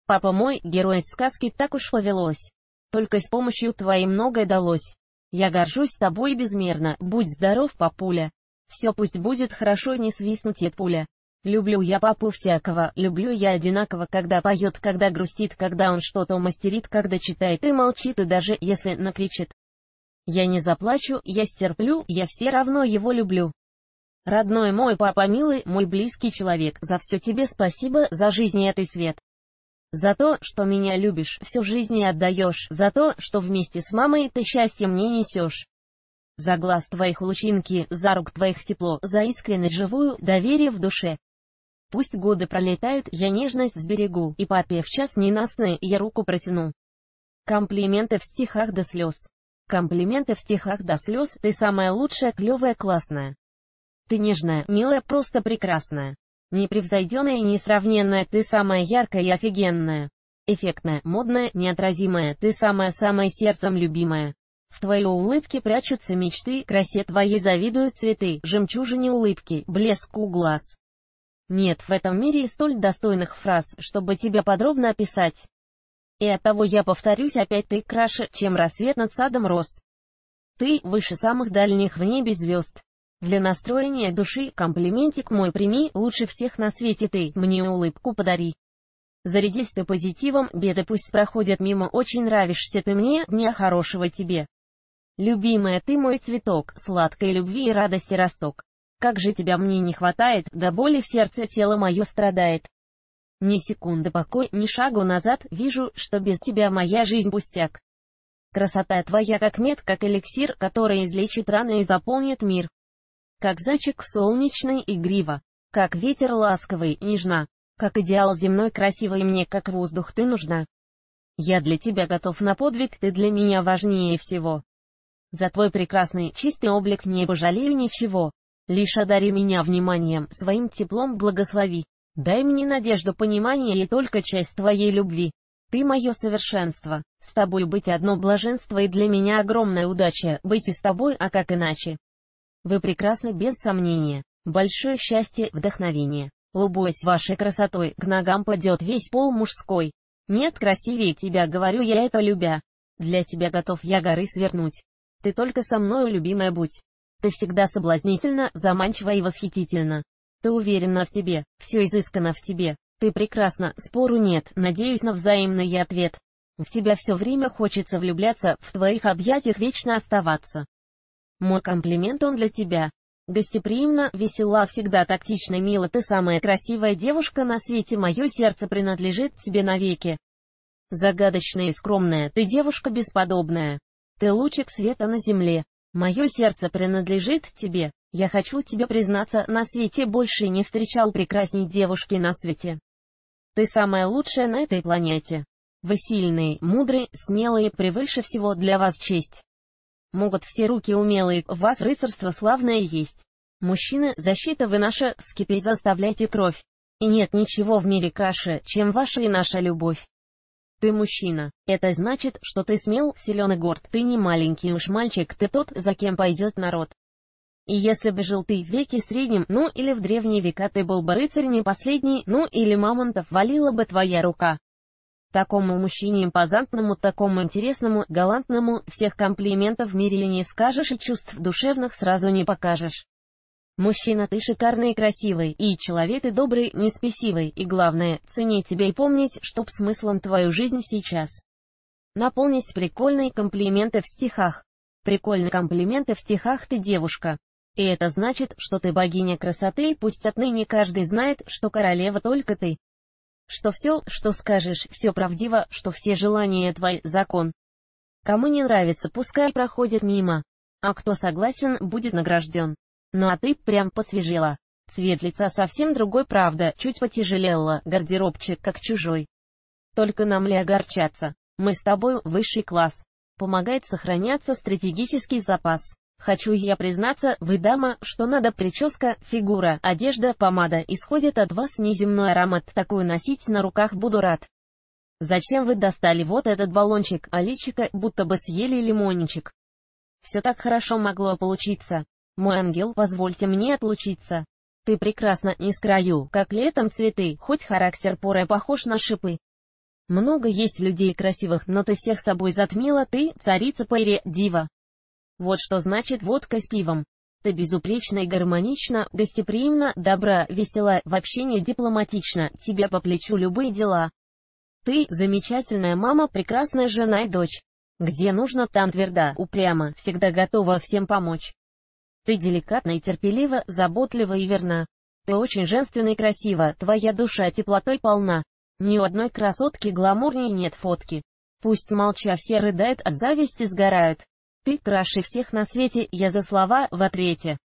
Папа мой, герой сказки, так уж повелось. Только с помощью твоей многое далось. Я горжусь тобой безмерно, будь здоров, папуля. Все пусть будет хорошо, не свистнуть от пуля. Люблю я папу всякого, люблю я одинаково, когда поет, когда грустит, когда он что-то мастерит, когда читает и молчит, и даже если накричит. Я не заплачу, я стерплю, я все равно его люблю. Родной мой папа милый, мой близкий человек, за все тебе спасибо, за жизнь этой свет. За то, что меня любишь, всю жизнь и отдаешь, за то, что вместе с мамой ты счастье мне несешь. За глаз твоих лучинки, за рук твоих тепло, за искренность живую, доверие в душе. Пусть годы пролетают, я нежность сберегу, и папе в час ненастный я руку протяну. Комплименты в стихах до слез. Комплименты в стихах до слез, ты самая лучшая, клевая, классная. Ты нежная, милая, просто прекрасная. Непревзойденная и несравненная, ты самая яркая и офигенная. Эффектная, модная, неотразимая, ты самая-самая сердцем любимая. В твоей улыбке прячутся мечты, красе твоей завидуют цветы, жемчужине улыбки, блеск у глаз. Нет в этом мире столь достойных фраз, чтобы тебя подробно описать. И от того я повторюсь опять ты краше, чем рассвет над садом роз. Ты выше самых дальних в небе звезд. Для настроения души комплиментик мой прими, лучше всех на свете ты, мне улыбку подари. Зарядись ты позитивом, беды пусть проходят мимо, очень нравишься ты мне, дня хорошего тебе. Любимая ты мой цветок, сладкой любви и радости росток. Как же тебя мне не хватает, да боли в сердце тело мое страдает. Ни секунды покой, ни шагу назад, вижу, что без тебя моя жизнь пустяк. Красота твоя как мед, как эликсир, который излечит раны и заполнит мир. Как зайчик солнечный и грива. Как ветер ласковый, нежна. Как идеал земной красивый мне, как воздух ты нужна. Я для тебя готов на подвиг, ты для меня важнее всего. За твой прекрасный, чистый облик не пожалею ничего. Лишь одари меня вниманием, своим теплом благослови. Дай мне надежду понимания и только часть твоей любви. Ты мое совершенство. С тобой быть одно блаженство и для меня огромная удача, быть и с тобой, а как иначе. Вы прекрасны без сомнения. Большое счастье, вдохновение. Лубуясь вашей красотой, к ногам падет весь пол мужской. Нет красивее тебя, говорю я это любя. Для тебя готов я горы свернуть. Ты только со мною, любимая, будь. Ты всегда соблазнительно, заманчива и восхитительно. Ты уверена в себе, все изыскано в тебе. Ты прекрасна, спору нет, надеюсь на взаимный ответ. В тебя все время хочется влюбляться, в твоих объятиях вечно оставаться. Мой комплимент он для тебя. Гостеприимно, весела, всегда тактично, мило, ты самая красивая девушка на свете, мое сердце принадлежит тебе навеки. Загадочная и скромная, ты девушка бесподобная. Ты лучик света на земле. Мое сердце принадлежит тебе. Я хочу тебе признаться, на свете больше не встречал прекрасней девушки на свете. Ты самая лучшая на этой планете. Вы сильные, мудрые, смелые, превыше всего для вас честь. Могут все руки умелые, в вас рыцарство славное есть. Мужчины, защита вы наша, вскипеть заставляйте кровь. И нет ничего в мире краше, чем ваша и наша любовь. Ты мужчина. Это значит, что ты смел, силен и горд. Ты не маленький уж мальчик, ты тот, за кем пойдет народ. И если бы жил ты в веке среднем, ну или в древние века ты был бы рыцарь не последний, ну или мамонтов валила бы твоя рука. Такому мужчине импозантному, такому интересному, галантному, всех комплиментов в мире не скажешь и чувств душевных сразу не покажешь. Мужчина, ты шикарный и красивый, и человек ты добрый, неспесивый, и главное, цени тебя и помнить, чтоб смыслом твою жизнь сейчас. Наполнить прикольные комплименты в стихах. Прикольные комплименты в стихах ты девушка. И это значит, что ты богиня красоты, пусть отныне каждый знает, что королева только ты. Что все, что скажешь, все правдиво, что все желания твои – закон. Кому не нравится, пускай проходит мимо. А кто согласен, будет награжден. Ну а ты прям посвежела. Цвет лица совсем другой, правда, чуть потяжелела, гардеробчик, как чужой. Только нам ли огорчаться? Мы с тобой высший класс. Помогает сохраняться стратегический запас. Хочу я признаться, вы дама, что надо прическа, фигура, одежда, помада, исходит от вас неземной аромат, такую носить на руках буду рад. Зачем вы достали вот этот баллончик, а личика будто бы съели лимончик? Все так хорошо могло получиться. Мой ангел, позвольте мне отлучиться. Ты прекрасна, не с краю, как летом цветы, хоть характер порой похож на шипы. Много есть людей красивых, но ты всех собой затмила, ты, царица Перри, дива. Вот что значит водка с пивом. Ты безупречно и гармонично, гостеприимно, добра, весела, вообще общении дипломатично, тебе по плечу любые дела. Ты – замечательная мама, прекрасная жена и дочь. Где нужно, там тверда, упряма, всегда готова всем помочь. Ты деликатна и терпелива, заботлива и верна. Ты очень женственна и красива, твоя душа теплотой полна. Ни у одной красотки гламурней нет фотки. Пусть молча все рыдают от зависти сгорают. Ты краше всех на свете, я за слова в ответе.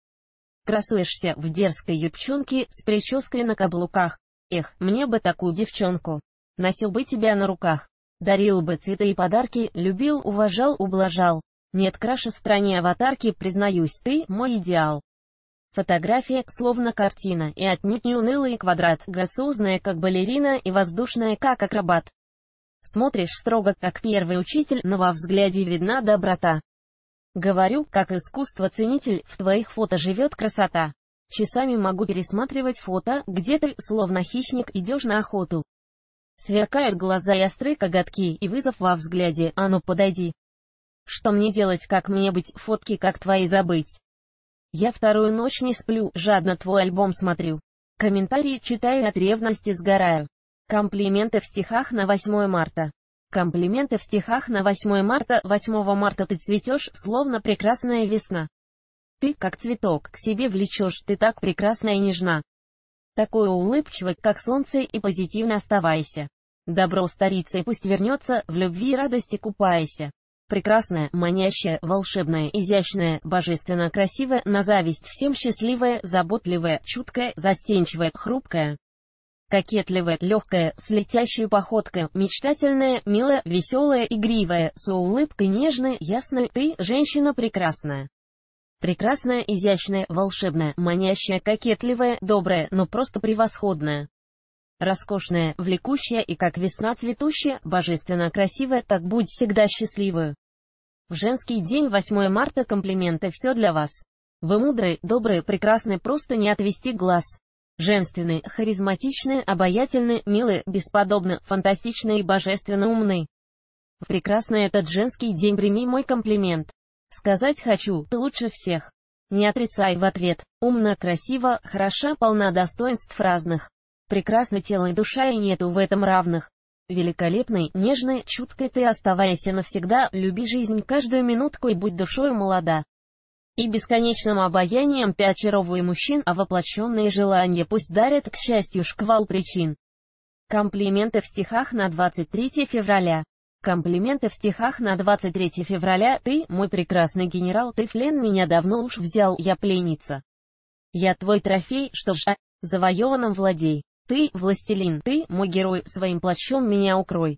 Красуешься в дерзкой юбчонке с прической на каблуках. Эх, мне бы такую девчонку. Носил бы тебя на руках. Дарил бы цветы и подарки, любил, уважал, ублажал. Нет краше стране аватарки, признаюсь, ты мой идеал. Фотография, словно картина, и отнюдь не унылый квадрат, грациозная, как балерина, и воздушная, как акробат. Смотришь строго, как первый учитель, но во взгляде видна доброта. Говорю, как искусство-ценитель, в твоих фото живет красота. Часами могу пересматривать фото, где ты, словно хищник, идешь на охоту. Сверкают глаза и острые коготки, и вызов во взгляде, а ну подойди. Что мне делать, как мне быть, фотки как твои забыть? Я вторую ночь не сплю, жадно твой альбом смотрю. Комментарии читаю от ревности сгораю. Комплименты в стихах на 8 марта. Комплименты в стихах на 8 марта 8 марта ты цветешь, словно прекрасная весна. Ты, как цветок, к себе влечешь, ты так прекрасна и нежна. Такой улыбчивый, как солнце, и позитивно оставайся. Добро старится и пусть вернется, в любви и радости купайся. Прекрасная, манящая, волшебная, изящная, божественно красивая, на зависть всем счастливая, заботливая, чуткая, застенчивая, хрупкая кокетливая, легкая, с летящей походкой, мечтательная, милая, веселая, игривая, с улыбкой нежной, ясной, ты, женщина прекрасная. Прекрасная, изящная, волшебная, манящая, кокетливая, добрая, но просто превосходная. Роскошная, влекущая и как весна цветущая, божественно красивая, так будь всегда счастливую. В женский день 8 марта комплименты все для вас. Вы мудрые, добрые, прекрасные, просто не отвести глаз женственны, харизматичны, обаятельны, милы, бесподобны, фантастичны и божественно умны. В прекрасный этот женский день прими мой комплимент. Сказать хочу, ты лучше всех. Не отрицай в ответ. Умна, красиво, хороша, полна достоинств разных. Прекрасно тело и душа и нету в этом равных. Великолепной, нежной, чуткой ты оставайся навсегда, люби жизнь каждую минутку и будь душою молода и бесконечным обаянием ты очаровывай мужчин, а воплощенные желания пусть дарят к счастью шквал причин. Комплименты в стихах на 23 февраля. Комплименты в стихах на 23 февраля «Ты, мой прекрасный генерал, ты флен меня давно уж взял, я пленница. Я твой трофей, что ж, а, завоеванном владей. Ты, властелин, ты, мой герой, своим плащом меня укрой.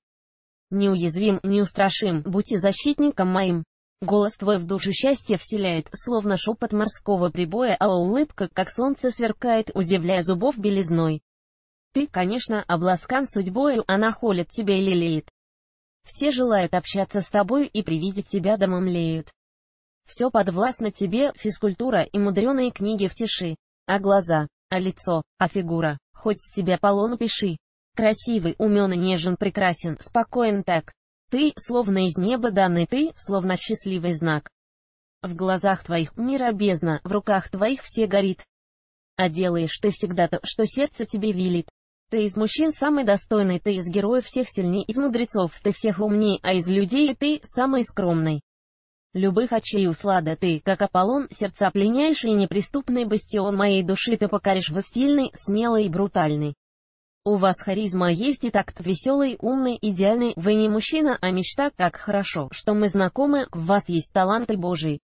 Неуязвим, неустрашим, будь и защитником моим. Голос твой в душу счастье вселяет, словно шепот морского прибоя, а улыбка, как солнце, сверкает, удивляя зубов белизной. Ты, конечно, обласкан судьбою, она а холит тебя и лелеет. Все желают общаться с тобой и при виде тебя домомлеют. Все подвластно тебе, физкультура и мудреные книги в тиши. А глаза, а лицо, а фигура, хоть с тебя полону пиши. Красивый, умен и нежен, прекрасен, спокоен так. Ты, словно из неба данный ты, словно счастливый знак. В глазах твоих мира бездна, в руках твоих все горит. А делаешь ты всегда то, что сердце тебе велит. Ты из мужчин самый достойный, ты из героев всех сильней, из мудрецов ты всех умней, а из людей ты самый скромный. Любых очей услада ты, как Аполлон, сердца пленяешь и неприступный бастион моей души ты покоришь в стильный, смелый и брутальный. У вас харизма есть и такт веселый, умный, идеальный. Вы не мужчина, а мечта. Как хорошо, что мы знакомы, в вас есть таланты Божий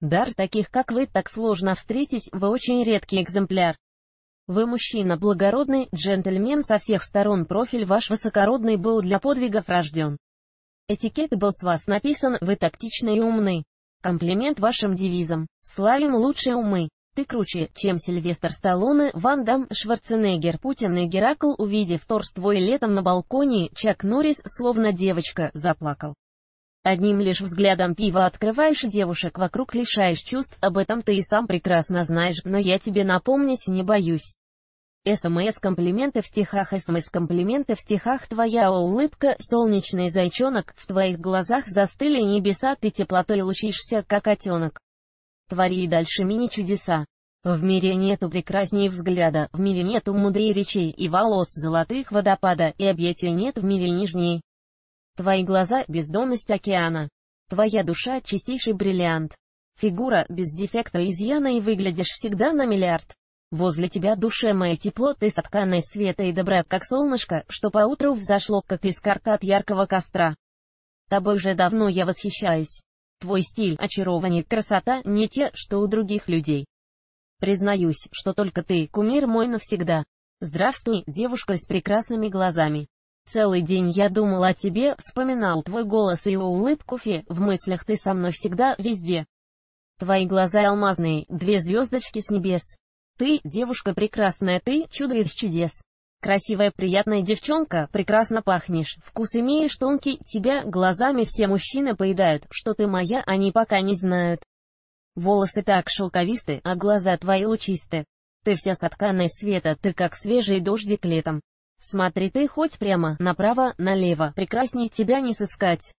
Дар таких, как вы, так сложно встретить, вы очень редкий экземпляр. Вы мужчина благородный, джентльмен со всех сторон, профиль ваш высокородный был для подвигов рожден. Этикет был с вас написан, вы тактичный и умный Комплимент вашим девизам. Славим лучшие умы ты круче, чем Сильвестр Сталлоне, Ван Дам, Шварценеггер, Путин и Геракл, увидев торство и летом на балконе, Чак Норрис, словно девочка, заплакал. Одним лишь взглядом пива открываешь девушек вокруг, лишаешь чувств, об этом ты и сам прекрасно знаешь, но я тебе напомнить не боюсь. СМС-комплименты в стихах СМС-комплименты в стихах Твоя улыбка, солнечный зайчонок, в твоих глазах застыли небеса, ты теплотой лучишься, как отенок твори и дальше мини-чудеса. В мире нету прекрасней взгляда, в мире нету мудрее речей и волос золотых водопада, и объятия нет в мире нижней. Твои глаза — бездонность океана. Твоя душа — чистейший бриллиант. Фигура, без дефекта изъяна и выглядишь всегда на миллиард. Возле тебя душе моя тепло, ты сотканное света и добра, как солнышко, что поутру взошло, как искорка от яркого костра. Тобой уже давно я восхищаюсь. Твой стиль, очарование, красота – не те, что у других людей. Признаюсь, что только ты – кумир мой навсегда. Здравствуй, девушка с прекрасными глазами. Целый день я думал о тебе, вспоминал твой голос и его улыбку, Фе, в мыслях ты со мной всегда, везде. Твои глаза алмазные, две звездочки с небес. Ты, девушка прекрасная, ты, чудо из чудес. Красивая, приятная девчонка, прекрасно пахнешь, вкус имеешь тонкий, тебя глазами все мужчины поедают, что ты моя, они пока не знают. Волосы так шелковисты, а глаза твои лучисты. Ты вся сотканная света, ты как свежий дождик летом. Смотри ты хоть прямо, направо, налево, прекрасней тебя не сыскать.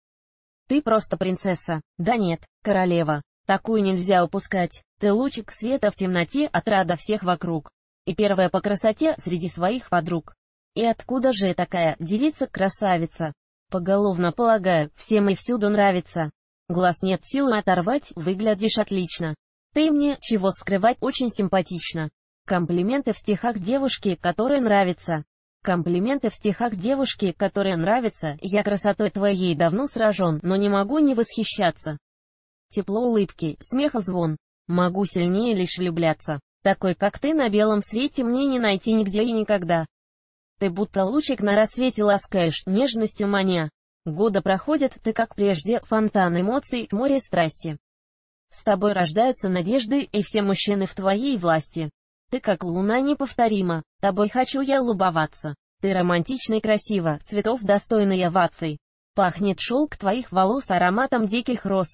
Ты просто принцесса. Да нет, королева. Такую нельзя упускать. Ты лучик света в темноте, отрада всех вокруг и первая по красоте среди своих подруг. И откуда же такая девица-красавица? Поголовно полагаю, всем и всюду нравится. Глаз нет силы оторвать, выглядишь отлично. Ты мне, чего скрывать, очень симпатично. Комплименты в стихах девушки, которая нравится. Комплименты в стихах девушки, которая нравится, я красотой твоей давно сражен, но не могу не восхищаться. Тепло улыбки, смеха звон. Могу сильнее лишь влюбляться. Такой, как ты, на белом свете мне не найти нигде и никогда. Ты будто лучик на рассвете ласкаешь, нежностью маня. Года проходят, ты как прежде, фонтан эмоций, море страсти. С тобой рождаются надежды, и все мужчины в твоей власти. Ты как луна неповторима, тобой хочу я лубоваться. Ты романтично и красиво, цветов достойной оваций. Пахнет шелк твоих волос ароматом диких роз.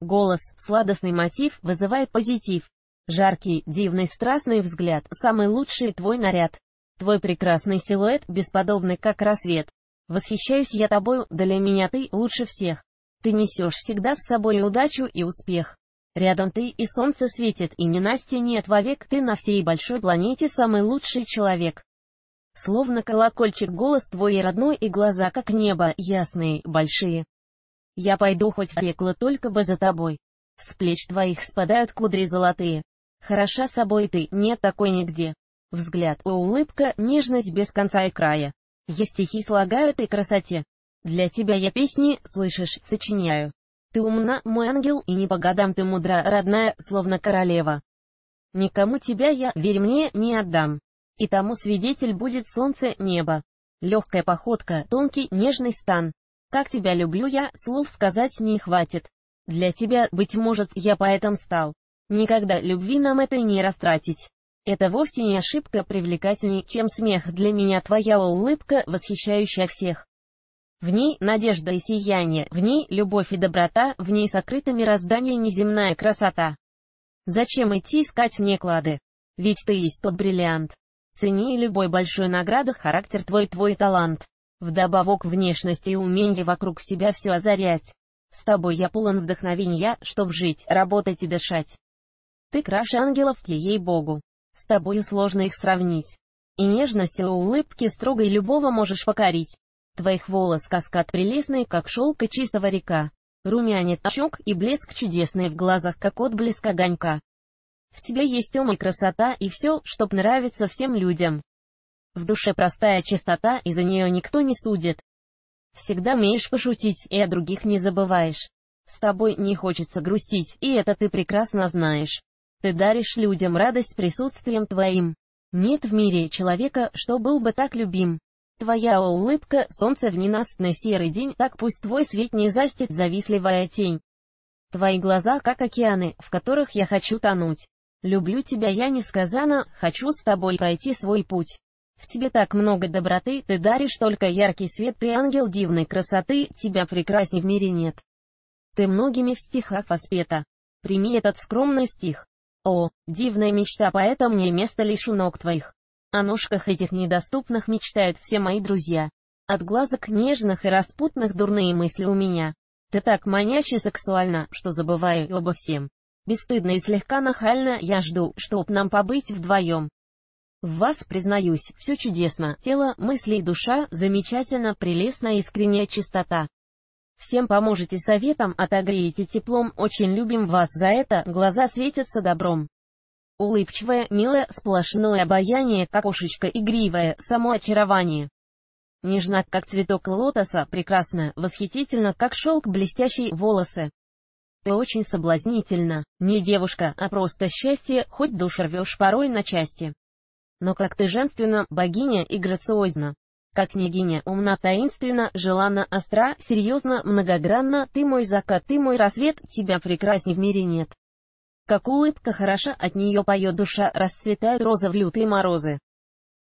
Голос, сладостный мотив, вызывает позитив. Жаркий, дивный, страстный взгляд, самый лучший твой наряд. Твой прекрасный силуэт, бесподобный как рассвет. Восхищаюсь я тобою, для меня ты лучше всех. Ты несешь всегда с собой удачу и успех. Рядом ты и солнце светит, и ненастья нет вовек, ты на всей большой планете самый лучший человек. Словно колокольчик голос твой родной и глаза как небо, ясные, большие. Я пойду хоть в рекло только бы за тобой. С плеч твоих спадают кудри золотые. Хороша собой ты, нет такой нигде. Взгляд, улыбка, нежность без конца и края. Я стихи слагаю ты красоте. Для тебя я песни, слышишь, сочиняю. Ты умна, мой ангел, и не по годам ты мудра, родная, словно королева. Никому тебя я, верь мне, не отдам. И тому свидетель будет солнце, небо. Легкая походка, тонкий, нежный стан. Как тебя люблю я, слов сказать не хватит. Для тебя, быть может, я поэтом стал. Никогда любви нам это не растратить. Это вовсе не ошибка привлекательней, чем смех для меня твоя улыбка, восхищающая всех. В ней надежда и сияние, в ней любовь и доброта, в ней сокрыто мироздание неземная красота. Зачем идти искать мне клады? Ведь ты есть тот бриллиант. Цени любой большой награды характер твой твой талант. Вдобавок внешности и умение вокруг себя все озарять. С тобой я полон вдохновения, чтоб жить, работать и дышать. Ты краше ангелов, ей-богу. С тобою сложно их сравнить. И нежностью улыбки строгой любого можешь покорить. Твоих волос каскад прелестный, как шелка чистого река. Румянец щек и блеск чудесный в глазах, как отблеск огонька. В тебе есть ум и красота, и все, чтоб нравиться всем людям. В душе простая чистота, и за нее никто не судит. Всегда умеешь пошутить, и о других не забываешь. С тобой не хочется грустить, и это ты прекрасно знаешь. Ты даришь людям радость присутствием твоим. Нет в мире человека, что был бы так любим. Твоя улыбка, солнце в ненастный серый день, так пусть твой свет не застит завистливая тень. Твои глаза, как океаны, в которых я хочу тонуть. Люблю тебя я несказанно, хочу с тобой пройти свой путь. В тебе так много доброты, ты даришь только яркий свет, ты ангел дивной красоты, тебя прекрасней в мире нет. Ты многими в стихах воспета. Прими этот скромный стих. О, дивная мечта, поэтому мне место лишь у ног твоих. О ножках этих недоступных мечтают все мои друзья. От глазок нежных и распутных дурные мысли у меня. Ты так маняще сексуально, что забываю обо всем. Бесстыдно и слегка нахально я жду, чтоб нам побыть вдвоем. В вас, признаюсь, все чудесно, тело, мысли и душа, замечательно, прелестная искренняя чистота. Всем поможете советом, отогреете теплом, очень любим вас за это, глаза светятся добром. Улыбчивое, милое, сплошное обаяние, как ушечка игривая, само очарование. Нежна, как цветок лотоса, прекрасно, восхитительно, как шелк блестящий, волосы. И очень соблазнительно. Не девушка, а просто счастье, хоть душ рвешь порой на части. Но как ты женственно, богиня и грациозна как княгиня, умна, таинственна, желанна, остра, серьезна, многогранна, ты мой закат, ты мой рассвет, тебя прекрасней в мире нет. Как улыбка хороша, от нее поет душа, расцветают розы в лютые морозы.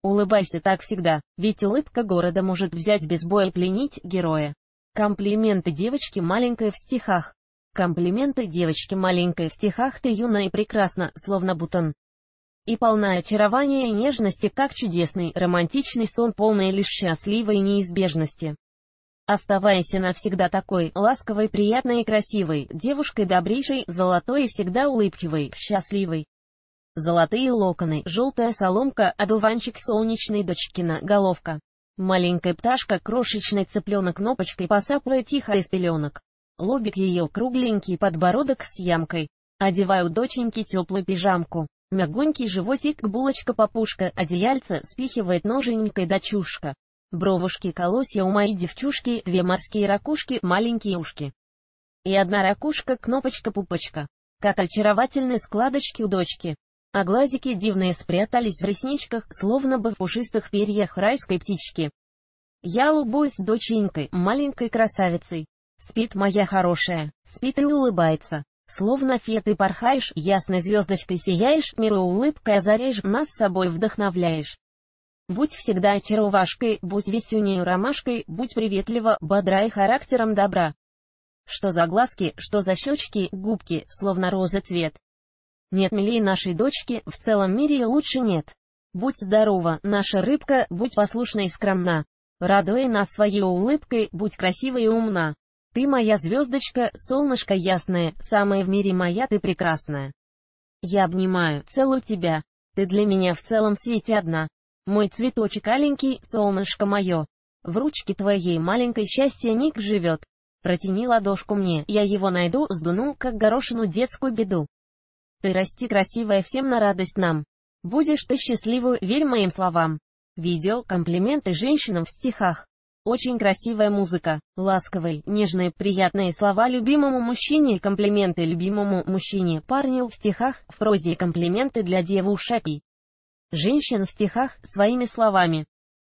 Улыбайся так всегда, ведь улыбка города может взять без боя пленить героя. Комплименты девочки маленькой в стихах. Комплименты девочки маленькой в стихах ты юна и прекрасна, словно бутон и полна очарования и нежности, как чудесный, романтичный сон, полный лишь счастливой неизбежности. Оставаясь навсегда такой, ласковой, приятной и красивой, девушкой добрейшей, золотой и всегда улыбчивой, счастливой. Золотые локоны, желтая соломка, одуванчик солнечной дочкина, головка. Маленькая пташка, крошечный цыпленок кнопочкой посапывая тихо из пеленок. Лобик ее кругленький, подбородок с ямкой. Одеваю доченьке теплую пижамку. Мягонький животик, булочка попушка, одеяльце спихивает ноженькой дочушка. Бровушки колосья у моей девчушки, две морские ракушки, маленькие ушки. И одна ракушка, кнопочка-пупочка. Как очаровательные складочки у дочки. А глазики дивные спрятались в ресничках, словно бы в пушистых перьях райской птички. Я улыбаюсь доченькой, маленькой красавицей. Спит моя хорошая, спит и улыбается. Словно феты ты порхаешь, ясной звездочкой сияешь, миру улыбкой озаряешь, нас с собой вдохновляешь. Будь всегда очаровашкой, будь весюнею ромашкой, будь приветлива, бодра и характером добра. Что за глазки, что за щечки, губки, словно розы цвет. Нет милей нашей дочки, в целом мире лучше нет. Будь здорова, наша рыбка, будь послушна и скромна. Радуй нас своей улыбкой, будь красива и умна. Ты моя звездочка, солнышко ясное, самое в мире моя ты прекрасная. Я обнимаю, целую тебя. Ты для меня в целом свете одна. Мой цветочек аленький, солнышко мое. В ручке твоей маленькой счастье Ник живет. Протяни ладошку мне, я его найду, сдуну, как горошину детскую беду. Ты расти красивая всем на радость нам. Будешь ты счастливую, верь моим словам. Видео, комплименты женщинам в стихах. Очень красивая музыка, ласковые, нежные, приятные слова любимому мужчине и комплименты любимому мужчине парню в стихах, в прозе и комплименты для девушек и женщин в стихах своими словами.